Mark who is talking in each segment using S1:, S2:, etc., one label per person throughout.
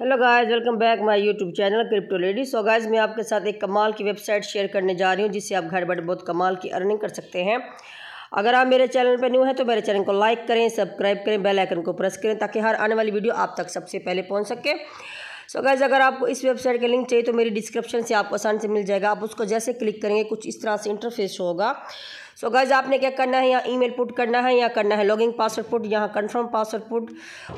S1: hello guys welcome back my YouTube channel crypto ladies so guys मैं आपके साथ एक कमाल की वेबसाइट शेयर करने जा रही हूँ जिससे आप घर बैठे बहुत कमाल की अर्निंग कर सकते हैं अगर आप मेरे चैनल पर न्यू हैं तो मेरे चैनल को लाइक करें सब्सक्राइब करें बेल आइकन को प्रेस करें ताकि हर आने वाली वीडियो आप तक सबसे पहले पहुँच सके सो so गैज अगर आपको इस वेबसाइट का लिंक चाहिए तो मेरी डिस्क्रिप्शन से आपको आसान से मिल जाएगा आप उसको जैसे क्लिक करेंगे कुछ इस तरह से इंटरफेस होगा सो so गैज आपने क्या करना है यहाँ ईमेल पुट करना है या करना है लॉगिंग पासवर्ड पुट यहाँ कंफर्म पासवर्ड पुट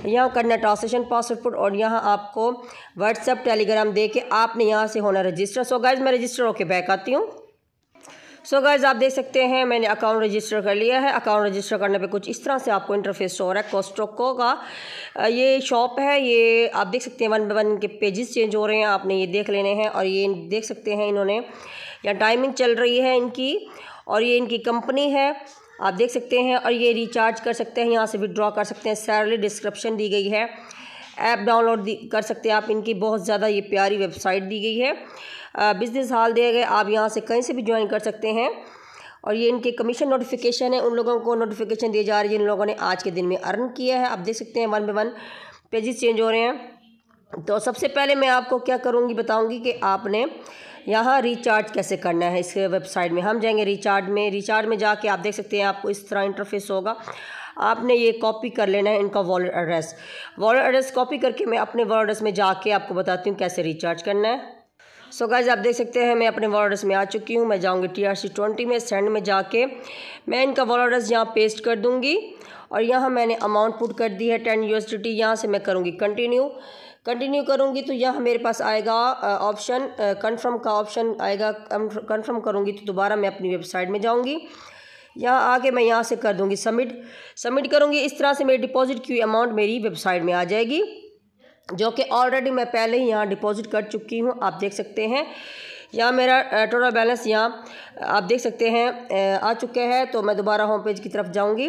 S1: यहाँ करना है ट्रांसलेशन पासवर्ड पुट और यहाँ आपको व्हाट्सअप टेलीग्राम दे के आपने यहाँ से होना रजिस्टर सो गैज मैं रजिस्टर होकर बैक आती हूँ सो गाइज आप देख सकते हैं मैंने अकाउंट रजिस्टर कर लिया है अकाउंट रजिस्टर करने पे कुछ इस तरह से आपको इंटरफेस हो रहा है कॉस्ट्रोको का ये शॉप है ये आप देख सकते हैं वन बाई वन के पेजेस चेंज हो रहे हैं आपने ये देख लेने हैं और ये देख सकते हैं इन्होंने या टाइमिंग चल रही है इनकी और ये इनकी कंपनी है आप देख सकते हैं और ये रिचार्ज कर सकते हैं यहाँ से विड्रॉ कर सकते हैं सैलरी डिस्क्रिप्शन दी गई है ऐप डाउनलोड कर सकते हैं आप इनकी बहुत ज़्यादा ये प्यारी वेबसाइट दी गई है बिज़नेस हाल दिए गए आप यहाँ से कहीं से भी ज्वाइन कर सकते हैं और ये इनके कमीशन नोटिफिकेशन है उन लोगों को नोटिफिकेशन दिए जा रही है जिन लोगों ने आज के दिन में अर्न किया है आप देख सकते हैं one by one pages change हो रहे हैं तो सबसे पहले मैं आपको क्या करूँगी बताऊँगी कि आपने यहाँ रिचार्ज कैसे करना है इस वेबसाइट में हम जाएंगे रिचार्ज में रिचार्ज में जाके आप देख सकते हैं आपको इस तरह इंटरफेस होगा आपने ये कॉपी कर लेना है इनका wallet address wallet address copy करके मैं अपने वॉलेट एड्रेस में जाके आपको बताती हूँ कैसे रिचार्ज करना है सो so गाइज आप देख सकते हैं मैं अपने वॉलेट एड्रेस में आ चुकी हूँ मैं जाऊँगी टी आर सी ट्वेंटी में सेंड में जाके मैं इनका वॉलेट एड्रेस यहाँ पेस्ट कर दूँगी और यहाँ मैंने अमाउंट पुट कर दी है टेन यू एस टी यहाँ से मैं करूँगी कंटिन्यू कंटिन्यू करूँगी तो यहाँ मेरे पास आएगा ऑप्शन कंफर्म का ऑप्शन आएगा कंफर्म करूँगी तो दोबारा मैं अपनी वेबसाइट में जाऊँगी यहाँ आके मैं यहाँ से कर दूँगी सबमिट सबमिट करूँगी इस तरह से मेरी डिपॉजिट की अमाउंट मेरी वेबसाइट में आ जाएगी जो कि ऑलरेडी मैं पहले ही यहाँ डिपॉजिट कर चुकी हूँ आप देख सकते हैं यहाँ मेरा टोटल बैलेंस यहाँ आप देख सकते हैं आ चुके हैं तो मैं दोबारा होम पेज की तरफ जाऊँगी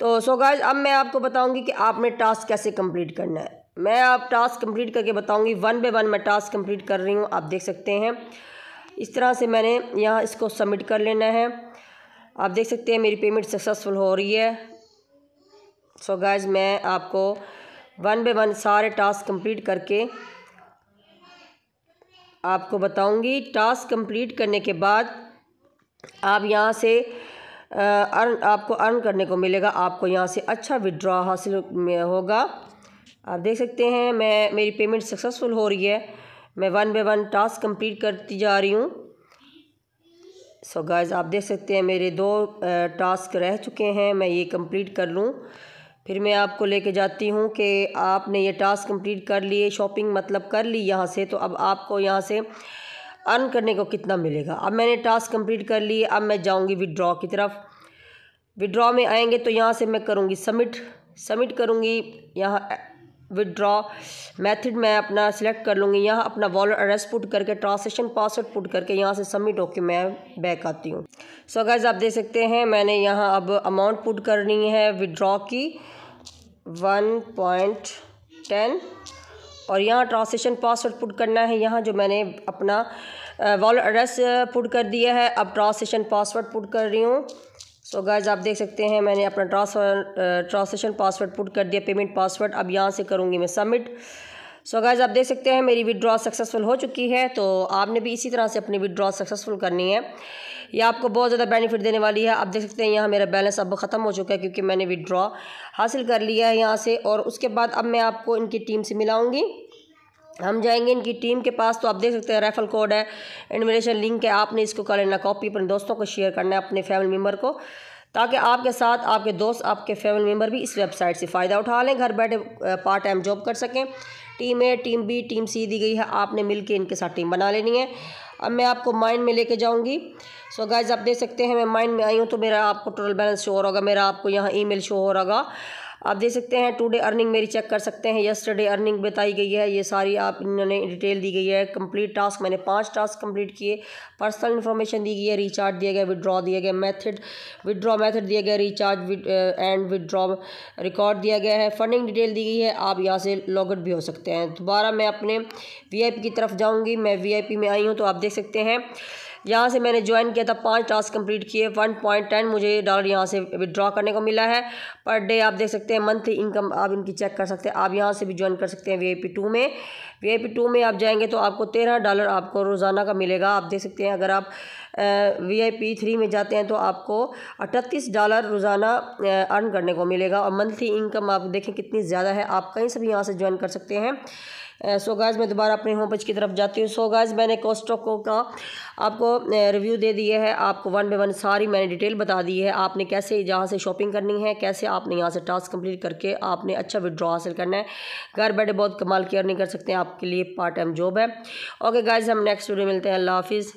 S1: तो सो गाइज अब मैं आपको बताऊँगी कि आपने टास्क कैसे कंप्लीट करना है मैं आप टास्क कंप्लीट करके बताऊँगी वन बाई वन मैं टास्क कंप्लीट कर रही हूँ आप देख सकते हैं इस तरह से मैंने यहाँ इसको सबमिट कर लेना है आप देख सकते हैं मेरी पेमेंट सक्सेसफुल हो रही है सो so गाइज मैं आपको वन बाय वन सारे टास्क कंप्लीट करके आपको बताऊंगी टास्क कंप्लीट करने के बाद आप यहाँ से अर्न आपको अर्न करने को मिलेगा आपको यहाँ से अच्छा विड्रॉ हासिल होगा आप देख सकते हैं मैं मेरी पेमेंट सक्सेसफुल हो रही है मैं one by one task complete करती जा रही हूँ सो so गाइस आप देख सकते हैं मेरे दो टास्क रह चुके हैं मैं ये कंप्लीट कर लूँ फिर मैं आपको लेके जाती हूँ कि आपने ये टास्क कंप्लीट कर लिए शॉपिंग मतलब कर ली यहाँ से तो अब आपको यहाँ से अर्न करने को कितना मिलेगा अब मैंने टास्क कंप्लीट कर लिए अब मैं जाऊँगी विड्रॉ की तरफ विड्रॉ में आएंगे तो यहाँ से मैं करूँगी सबमिट सबमिट करूँगी यहाँ विदड्रॉ मेथड मैं अपना सिलेक्ट कर लूँगी यहाँ अपना वॉलेट एड्रेस पुट करके ट्रांसलेशन पासवर्ड पुट करके यहाँ से सबमिट होके मैं बैक आती हूँ सो अगर गैज़ आप देख सकते हैं मैंने यहाँ अब अमाउंट पुट करनी है विदड्रॉ की वन पॉइंट टेन और यहाँ ट्रांसलेशन पासवर्ड पुट करना है यहाँ जो मैंने अपना वॉलेट एड्रेस पुट कर दिया है अब ट्रांसलेशन पासवर्ड पुट कर रही हूँ सो so गाइज आप देख सकते हैं मैंने अपना ट्रांसफर ट्रांसलेशन पासवर्ड पुट कर दिया पेमेंट पासवर्ड अब यहाँ से करूँगी मैं सबमिट सो so गाइज आप देख सकते हैं मेरी विदड्रॉ सक्सेसफुल हो चुकी है तो आपने भी इसी तरह से अपनी विदड्रॉ सक्सेसफुल करनी है ये आपको बहुत ज़्यादा बेनिफिट देने वाली है आप देख सकते हैं यहाँ मेरा बैलेंस अब ख़त्म हो चुका है क्योंकि मैंने विदड्रॉ हासिल कर लिया है यहाँ से और उसके बाद अब मैं आपको इनकी टीम से मिलाऊँगी हम जाएंगे इनकी टीम के पास तो आप देख सकते हैं रेफरल कोड है इन्विटेशन लिंक है आपने इसको कर लेना कॉपी अपने दोस्तों को शेयर करना है अपने फैमिली मेम्बर को ताकि आपके साथ आपके दोस्त आपके फैमिली मेम्बर भी इस वेबसाइट से फ़ायदा उठा लें घर बैठे पार्ट टाइम जॉब कर सकें team A team B team C दी गई है आपने मिल इनके साथ टीम बना लेनी है अब मैं आपको माइंड में लेके जाऊंगी सो so गाइज आप देख सकते हैं मैं माइंड में आई हूँ तो मेरा आपको टोटल बैलेंस शो हो रहा होगा मेरा आपको यहाँ ईमेल शो हो रहा होगा आप देख सकते हैं टुडे अर्निंग मेरी चेक कर सकते हैं यस्टरडे अर्निंग बताई गई है ये सारी आप इन्होंने डिटेल दी गई है कंप्लीट टास्क मैंने पांच टास्क कंप्लीट किए पर्सनल इन्फॉर्मेशन दी गई है रिचार्ज दिया गया विदड्रॉ दिया गया मैथड विदड्रॉ मैथड दिया गया रिचार्ज एंड विदड्रॉ रिकॉर्ड दिया गया है फंडिंग डिटेल दी गई है आप यहाँ से लॉग आउट भी हो सकते हैं दोबारा मैं अपने पी की तरफ जाऊँगी मैं पी में आई हूँ तो आप देख सकते हैं यहाँ से मैंने ज्वाइन किया था पाँच टास्क कंप्लीट किए वन पॉइंट टेन मुझे डॉलर यहाँ से विदड्रॉ करने को मिला है पर डे आप देख सकते हैं मंथली इनकम आप इनकी चेक कर सकते हैं आप यहाँ से भी ज्वाइन कर सकते हैं वी आई पी टू में वी आई पी टू में आप जाएंगे तो आपको तेरह डॉलर आपको रोज़ाना का मिलेगा आप देख सकते हैं अगर आप वी आई पी थ्री में जाते हैं तो आपको अठतीस डॉलर रोज़ाना अर्न करने को मिलेगा और मंथली इनकम आप देखें कितनी ज़्यादा है आप कहीं से भी यहाँ से ज्वाइन कर सकते हैं सो गाइज मैं दोबारा अपने होम पेज की तरफ जाती हूँ सो गाइज मैंने कोस्टोको का आपको रिव्यू दे दिया है आपको वन बाई वन सारी मैंने डिटेल बता दी है आपने कैसे यहाँ से शॉपिंग करनी है कैसे आपने यहाँ से टास्क कंप्लीट करके आपने अच्छा विड्रॉ हासिल करना है घर बैठे बहुत कमाल की अर्निंग कर सकते हैं आपके लिए पार्ट टाइम जॉब है ओके गाइज हम नेक्स्ट वीडियो मिलते हैं अल्लाह हाफिज़